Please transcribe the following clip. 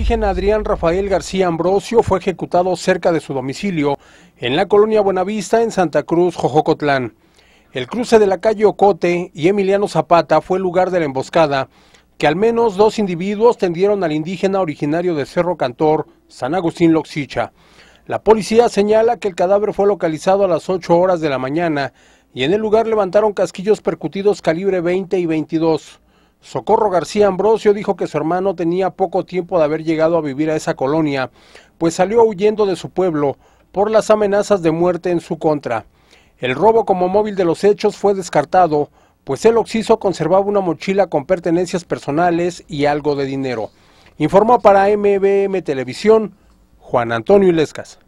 indígena Adrián Rafael García Ambrosio fue ejecutado cerca de su domicilio, en la colonia Buenavista, en Santa Cruz, Jojocotlán. El cruce de la calle Ocote y Emiliano Zapata fue el lugar de la emboscada, que al menos dos individuos tendieron al indígena originario de Cerro Cantor, San Agustín Loxicha. La policía señala que el cadáver fue localizado a las 8 horas de la mañana y en el lugar levantaron casquillos percutidos calibre 20 y 22. Socorro García Ambrosio dijo que su hermano tenía poco tiempo de haber llegado a vivir a esa colonia, pues salió huyendo de su pueblo por las amenazas de muerte en su contra. El robo como móvil de los hechos fue descartado, pues el occiso conservaba una mochila con pertenencias personales y algo de dinero. Informó para MBM Televisión Juan Antonio Ilescas.